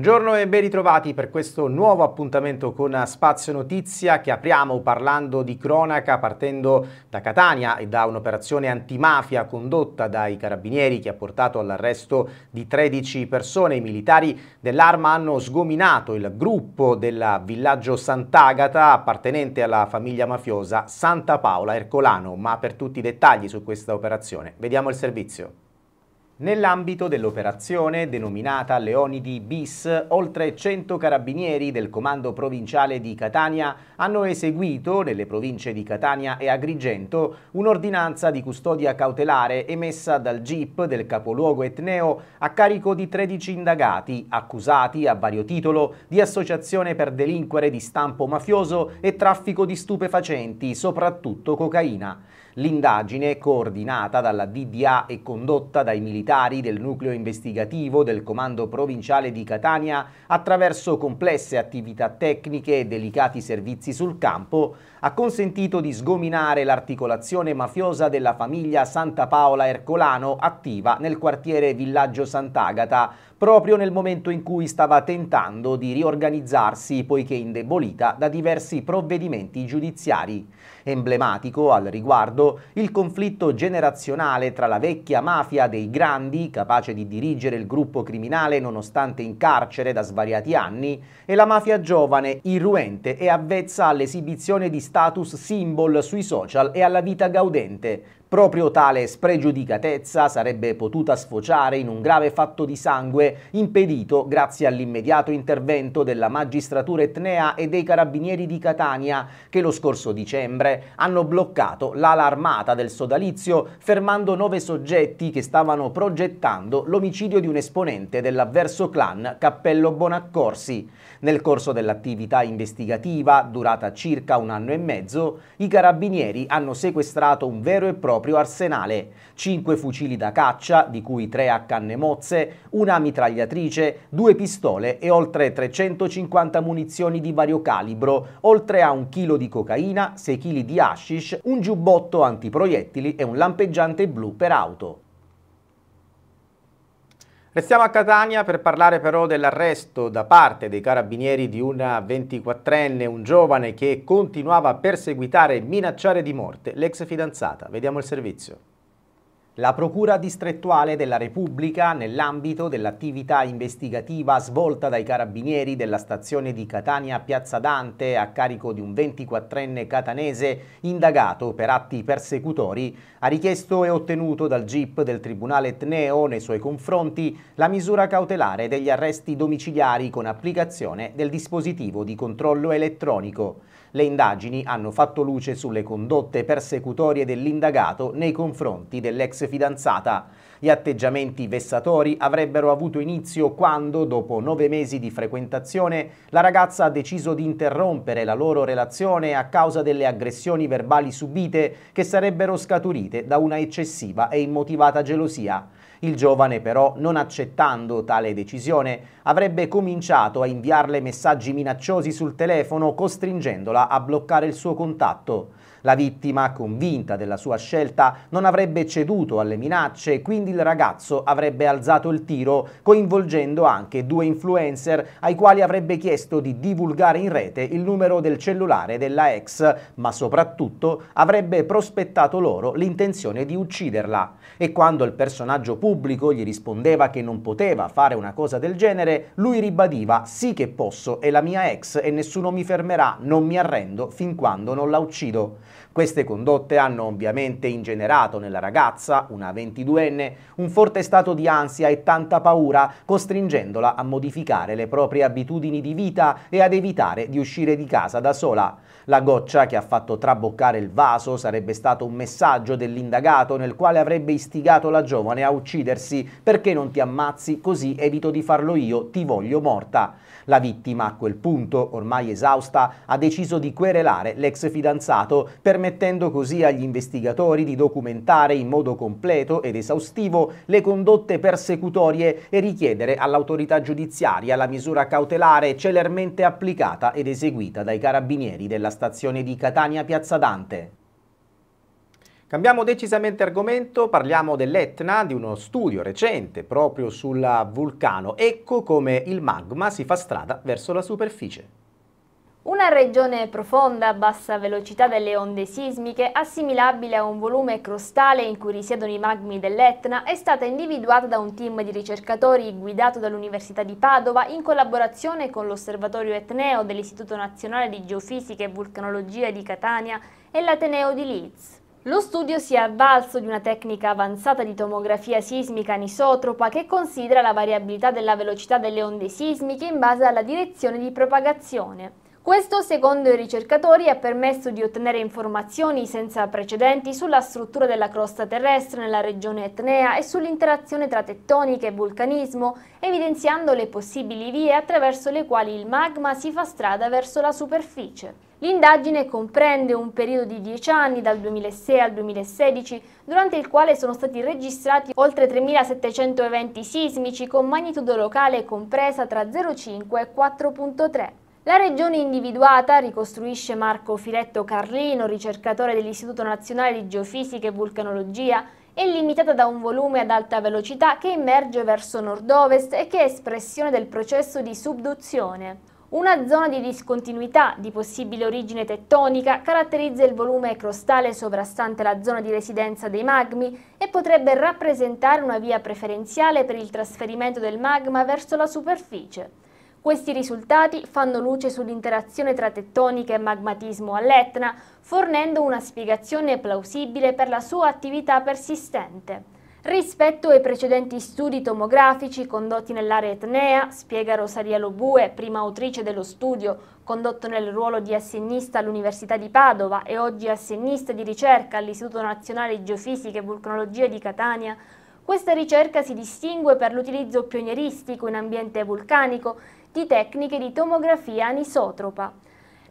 Buongiorno e ben ritrovati per questo nuovo appuntamento con Spazio Notizia che apriamo parlando di cronaca partendo da Catania e da un'operazione antimafia condotta dai carabinieri che ha portato all'arresto di 13 persone. I militari dell'arma hanno sgominato il gruppo del villaggio Sant'Agata appartenente alla famiglia mafiosa Santa Paola Ercolano, ma per tutti i dettagli su questa operazione vediamo il servizio. Nell'ambito dell'operazione, denominata Leonidi bis, oltre 100 carabinieri del comando provinciale di Catania hanno eseguito, nelle province di Catania e Agrigento, un'ordinanza di custodia cautelare emessa dal GIP del capoluogo etneo a carico di 13 indagati, accusati a vario titolo di associazione per delinquere di stampo mafioso e traffico di stupefacenti, soprattutto cocaina. L'indagine, coordinata dalla DDA e condotta dai militari del nucleo investigativo del Comando Provinciale di Catania, attraverso complesse attività tecniche e delicati servizi sul campo, ha consentito di sgominare l'articolazione mafiosa della famiglia Santa Paola Ercolano attiva nel quartiere Villaggio Sant'Agata, proprio nel momento in cui stava tentando di riorganizzarsi poiché indebolita da diversi provvedimenti giudiziari. Emblematico al riguardo il conflitto generazionale tra la vecchia mafia dei grandi, capace di dirigere il gruppo criminale nonostante in carcere da svariati anni, e la mafia giovane, irruente e avvezza all'esibizione di status symbol sui social e alla vita gaudente, Proprio tale spregiudicatezza sarebbe potuta sfociare in un grave fatto di sangue impedito grazie all'immediato intervento della magistratura etnea e dei carabinieri di Catania che lo scorso dicembre hanno bloccato l'ala armata del sodalizio fermando nove soggetti che stavano progettando l'omicidio di un esponente dell'avverso clan Cappello Bonaccorsi. Nel corso dell'attività investigativa, durata circa un anno e mezzo, i carabinieri hanno sequestrato un vero e proprio proprio arsenale, 5 fucili da caccia, di cui 3 a canne mozze, una mitragliatrice, 2 pistole e oltre 350 munizioni di vario calibro, oltre a un chilo di cocaina, 6 kg di hashish, un giubbotto antiproiettili e un lampeggiante blu per auto. Restiamo a Catania per parlare però dell'arresto da parte dei carabinieri di una 24enne, un giovane che continuava a perseguitare e minacciare di morte l'ex fidanzata. Vediamo il servizio. La Procura distrettuale della Repubblica, nell'ambito dell'attività investigativa svolta dai carabinieri della stazione di Catania Piazza Dante a carico di un 24enne catanese indagato per atti persecutori, ha richiesto e ottenuto dal GIP del Tribunale Etneo nei suoi confronti la misura cautelare degli arresti domiciliari con applicazione del dispositivo di controllo elettronico. Le indagini hanno fatto luce sulle condotte persecutorie dell'indagato nei confronti dell'ex fidanzata. Gli atteggiamenti vessatori avrebbero avuto inizio quando, dopo nove mesi di frequentazione, la ragazza ha deciso di interrompere la loro relazione a causa delle aggressioni verbali subite che sarebbero scaturite da una eccessiva e immotivata gelosia. Il giovane però, non accettando tale decisione, avrebbe cominciato a inviarle messaggi minacciosi sul telefono costringendola a bloccare il suo contatto. La vittima, convinta della sua scelta, non avrebbe ceduto alle minacce e quindi il ragazzo avrebbe alzato il tiro, coinvolgendo anche due influencer ai quali avrebbe chiesto di divulgare in rete il numero del cellulare della ex, ma soprattutto avrebbe prospettato loro l'intenzione di ucciderla. E quando il personaggio pubblico gli rispondeva che non poteva fare una cosa del genere, lui ribadiva sì che posso, è la mia ex e nessuno mi fermerà, non mi arrendo fin quando non la uccido. Queste condotte hanno ovviamente ingenerato nella ragazza, una 22enne, un forte stato di ansia e tanta paura, costringendola a modificare le proprie abitudini di vita e ad evitare di uscire di casa da sola. La goccia che ha fatto traboccare il vaso sarebbe stato un messaggio dell'indagato nel quale avrebbe istigato la giovane a uccidersi perché non ti ammazzi così evito di farlo io, ti voglio morta. La vittima a quel punto, ormai esausta, ha deciso di querelare l'ex fidanzato permettendo così agli investigatori di documentare in modo completo ed esaustivo le condotte persecutorie e richiedere all'autorità giudiziaria la misura cautelare celermente applicata ed eseguita dai carabinieri della stazione di Catania Piazza Dante. Cambiamo decisamente argomento, parliamo dell'Etna, di uno studio recente proprio sul vulcano. Ecco come il magma si fa strada verso la superficie. Una regione profonda a bassa velocità delle onde sismiche, assimilabile a un volume crostale in cui risiedono i magmi dell'Etna, è stata individuata da un team di ricercatori guidato dall'Università di Padova in collaborazione con l'Osservatorio Etneo dell'Istituto Nazionale di Geofisica e Vulcanologia di Catania e l'Ateneo di Leeds. Lo studio si è avvalso di una tecnica avanzata di tomografia sismica anisotropa che considera la variabilità della velocità delle onde sismiche in base alla direzione di propagazione. Questo, secondo i ricercatori, ha permesso di ottenere informazioni senza precedenti sulla struttura della crosta terrestre nella regione etnea e sull'interazione tra tettonica e vulcanismo, evidenziando le possibili vie attraverso le quali il magma si fa strada verso la superficie. L'indagine comprende un periodo di 10 anni, dal 2006 al 2016, durante il quale sono stati registrati oltre 3.700 eventi sismici con magnitudo locale compresa tra 0,5 e 4,3. La regione individuata, ricostruisce Marco Filetto Carlino, ricercatore dell'Istituto Nazionale di Geofisica e Vulcanologia, è limitata da un volume ad alta velocità che emerge verso nord-ovest e che è espressione del processo di subduzione. Una zona di discontinuità di possibile origine tettonica caratterizza il volume crostale sovrastante la zona di residenza dei magmi e potrebbe rappresentare una via preferenziale per il trasferimento del magma verso la superficie. Questi risultati fanno luce sull'interazione tra tettonica e magmatismo all'Etna, fornendo una spiegazione plausibile per la sua attività persistente. Rispetto ai precedenti studi tomografici condotti nell'area etnea, spiega Rosaria Lobue, prima autrice dello studio, condotto nel ruolo di assegnista all'Università di Padova e oggi assegnista di ricerca all'Istituto Nazionale di Geofisica e Vulcanologia di Catania, questa ricerca si distingue per l'utilizzo pionieristico in ambiente vulcanico di tecniche di tomografia anisotropa.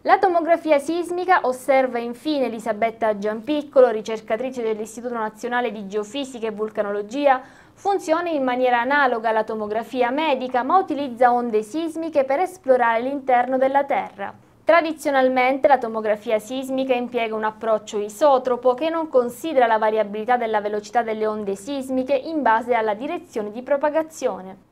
La tomografia sismica, osserva infine Elisabetta Giampiccolo, ricercatrice dell'Istituto Nazionale di Geofisica e Vulcanologia, funziona in maniera analoga alla tomografia medica ma utilizza onde sismiche per esplorare l'interno della Terra. Tradizionalmente la tomografia sismica impiega un approccio isotropo che non considera la variabilità della velocità delle onde sismiche in base alla direzione di propagazione.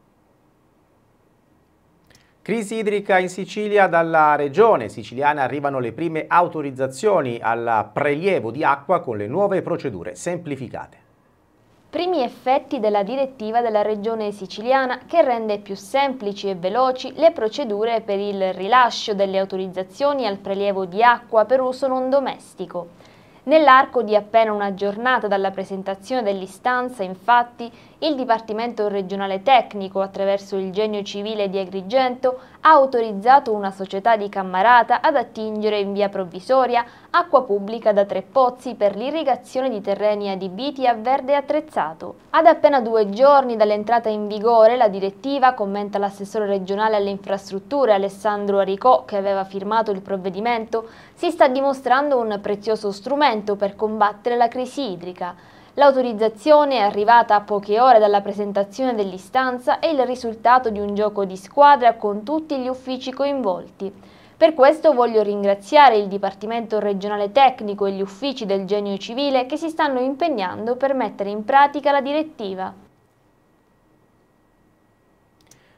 Crisi idrica in Sicilia dalla regione siciliana arrivano le prime autorizzazioni al prelievo di acqua con le nuove procedure semplificate. Primi effetti della direttiva della regione siciliana che rende più semplici e veloci le procedure per il rilascio delle autorizzazioni al prelievo di acqua per uso non domestico. Nell'arco di appena una giornata dalla presentazione dell'istanza, infatti, il Dipartimento regionale tecnico, attraverso il Genio Civile di Agrigento, ha autorizzato una società di Cammarata ad attingere in via provvisoria acqua pubblica da tre pozzi per l'irrigazione di terreni adibiti a verde attrezzato. Ad appena due giorni dall'entrata in vigore la direttiva, commenta l'assessore regionale alle infrastrutture Alessandro Aricò che aveva firmato il provvedimento, si sta dimostrando un prezioso strumento per combattere la crisi idrica. L'autorizzazione arrivata a poche ore dalla presentazione dell'istanza è il risultato di un gioco di squadra con tutti gli uffici coinvolti. Per questo voglio ringraziare il Dipartimento regionale tecnico e gli uffici del genio civile che si stanno impegnando per mettere in pratica la direttiva.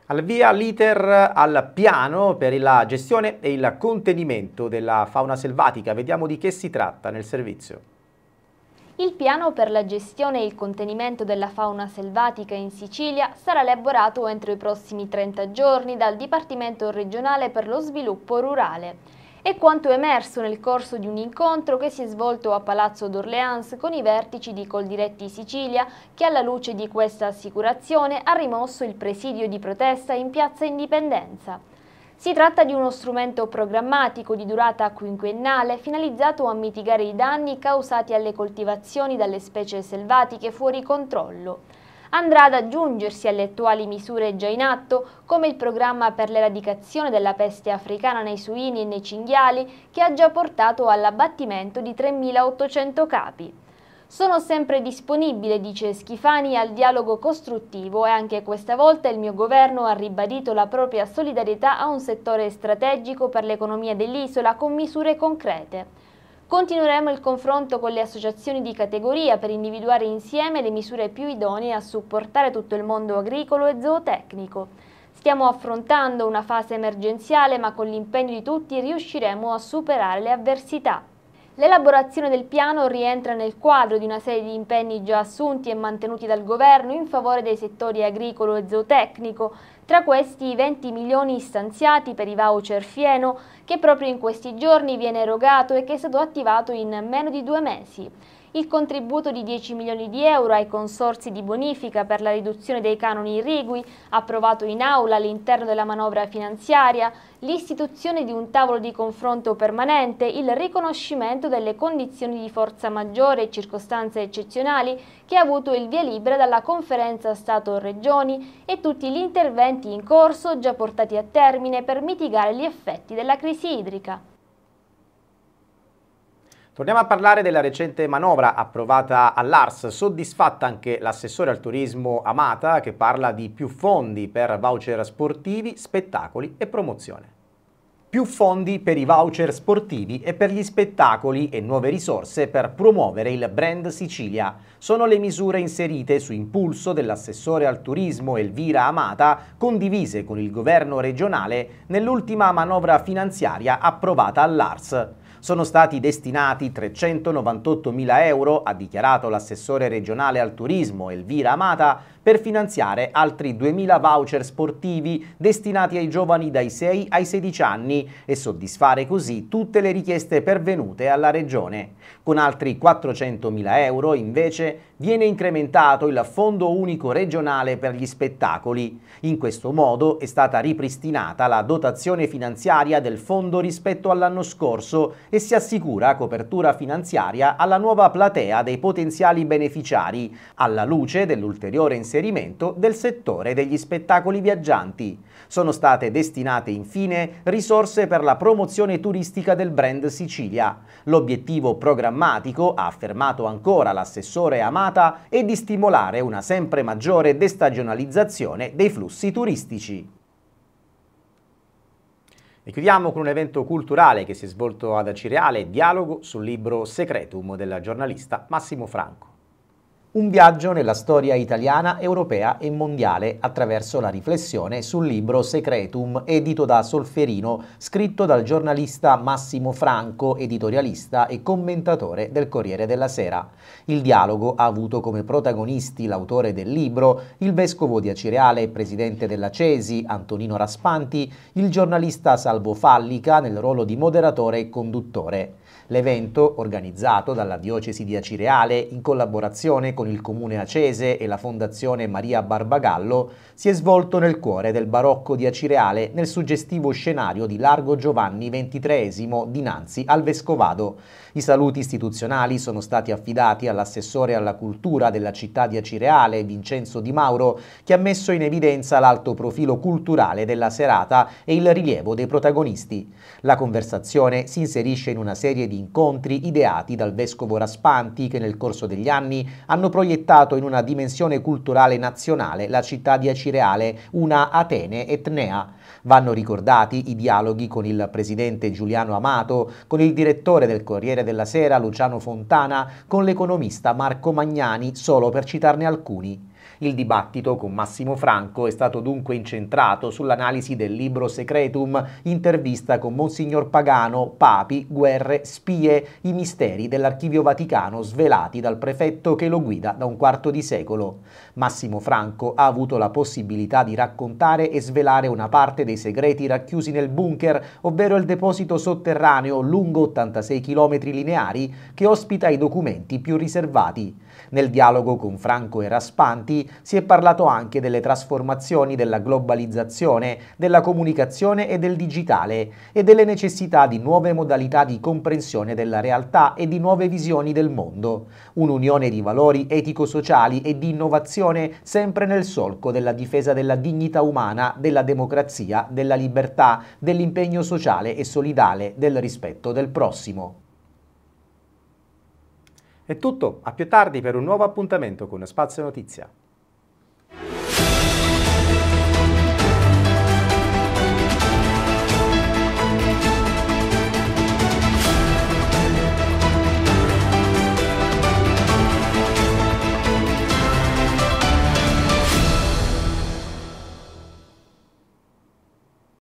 Al via l'iter al piano per la gestione e il contenimento della fauna selvatica. Vediamo di che si tratta nel servizio. Il piano per la gestione e il contenimento della fauna selvatica in Sicilia sarà elaborato entro i prossimi 30 giorni dal Dipartimento regionale per lo sviluppo rurale. È quanto emerso nel corso di un incontro che si è svolto a Palazzo d'Orleans con i vertici di Coldiretti Sicilia, che alla luce di questa assicurazione ha rimosso il presidio di protesta in Piazza Indipendenza. Si tratta di uno strumento programmatico di durata quinquennale finalizzato a mitigare i danni causati alle coltivazioni dalle specie selvatiche fuori controllo. Andrà ad aggiungersi alle attuali misure già in atto, come il programma per l'eradicazione della peste africana nei suini e nei cinghiali, che ha già portato all'abbattimento di 3.800 capi. Sono sempre disponibile, dice Schifani, al dialogo costruttivo e anche questa volta il mio governo ha ribadito la propria solidarietà a un settore strategico per l'economia dell'isola con misure concrete. Continueremo il confronto con le associazioni di categoria per individuare insieme le misure più idonee a supportare tutto il mondo agricolo e zootecnico. Stiamo affrontando una fase emergenziale ma con l'impegno di tutti riusciremo a superare le avversità. L'elaborazione del piano rientra nel quadro di una serie di impegni già assunti e mantenuti dal governo in favore dei settori agricolo e zootecnico, tra questi i 20 milioni stanziati per i voucher Fieno che proprio in questi giorni viene erogato e che è stato attivato in meno di due mesi il contributo di 10 milioni di euro ai consorsi di bonifica per la riduzione dei canoni irrigui, approvato in aula all'interno della manovra finanziaria, l'istituzione di un tavolo di confronto permanente, il riconoscimento delle condizioni di forza maggiore e circostanze eccezionali che ha avuto il via libera dalla conferenza Stato-Regioni e tutti gli interventi in corso già portati a termine per mitigare gli effetti della crisi idrica. Torniamo a parlare della recente manovra approvata all'Ars, soddisfatta anche l'assessore al turismo Amata che parla di più fondi per voucher sportivi, spettacoli e promozione. Più fondi per i voucher sportivi e per gli spettacoli e nuove risorse per promuovere il brand Sicilia. Sono le misure inserite su impulso dell'assessore al turismo Elvira Amata, condivise con il governo regionale nell'ultima manovra finanziaria approvata all'Ars sono stati destinati 398 mila euro, ha dichiarato l'assessore regionale al turismo Elvira Amata, per finanziare altri 2.000 voucher sportivi destinati ai giovani dai 6 ai 16 anni e soddisfare così tutte le richieste pervenute alla Regione. Con altri 400.000 euro, invece, viene incrementato il Fondo Unico Regionale per gli Spettacoli. In questo modo è stata ripristinata la dotazione finanziaria del fondo rispetto all'anno scorso e si assicura copertura finanziaria alla nuova platea dei potenziali beneficiari, alla luce dell'ulteriore inserimento reinserimento del settore degli spettacoli viaggianti. Sono state destinate infine risorse per la promozione turistica del brand Sicilia. L'obiettivo programmatico, ha affermato ancora l'assessore Amata, è di stimolare una sempre maggiore destagionalizzazione dei flussi turistici. E chiudiamo con un evento culturale che si è svolto ad Acireale, dialogo sul libro Secretum della giornalista Massimo Franco. Un viaggio nella storia italiana, europea e mondiale attraverso la riflessione sul libro Secretum, edito da Solferino, scritto dal giornalista Massimo Franco, editorialista e commentatore del Corriere della Sera. Il dialogo ha avuto come protagonisti l'autore del libro, il vescovo di Acireale e presidente della Cesi, Antonino Raspanti, il giornalista Salvo Fallica nel ruolo di moderatore e conduttore. L'evento, organizzato dalla diocesi di Acireale in collaborazione con il comune acese e la fondazione Maria Barbagallo, si è svolto nel cuore del barocco di Acireale nel suggestivo scenario di Largo Giovanni XXIII dinanzi al Vescovado. I saluti istituzionali sono stati affidati all'assessore alla cultura della città di Acireale, Vincenzo Di Mauro, che ha messo in evidenza l'alto profilo culturale della serata e il rilievo dei protagonisti. La conversazione si inserisce in una serie di incontri ideati dal vescovo Raspanti che nel corso degli anni hanno proiettato in una dimensione culturale nazionale la città di Acireale, una Atene etnea. Vanno ricordati i dialoghi con il presidente Giuliano Amato, con il direttore del Corriere della Sera Luciano Fontana, con l'economista Marco Magnani, solo per citarne alcuni. Il dibattito con Massimo Franco è stato dunque incentrato sull'analisi del libro Secretum, intervista con Monsignor Pagano, Papi, Guerre, Spie, i misteri dell'Archivio Vaticano svelati dal prefetto che lo guida da un quarto di secolo. Massimo Franco ha avuto la possibilità di raccontare e svelare una parte dei segreti racchiusi nel bunker, ovvero il deposito sotterraneo lungo 86 km lineari che ospita i documenti più riservati. Nel dialogo con Franco e Raspanti si è parlato anche delle trasformazioni della globalizzazione, della comunicazione e del digitale e delle necessità di nuove modalità di comprensione della realtà e di nuove visioni del mondo. Un'unione di valori etico-sociali e di innovazione sempre nel solco della difesa della dignità umana, della democrazia, della libertà, dell'impegno sociale e solidale, del rispetto del prossimo. È tutto, a più tardi per un nuovo appuntamento con Spazio Notizia.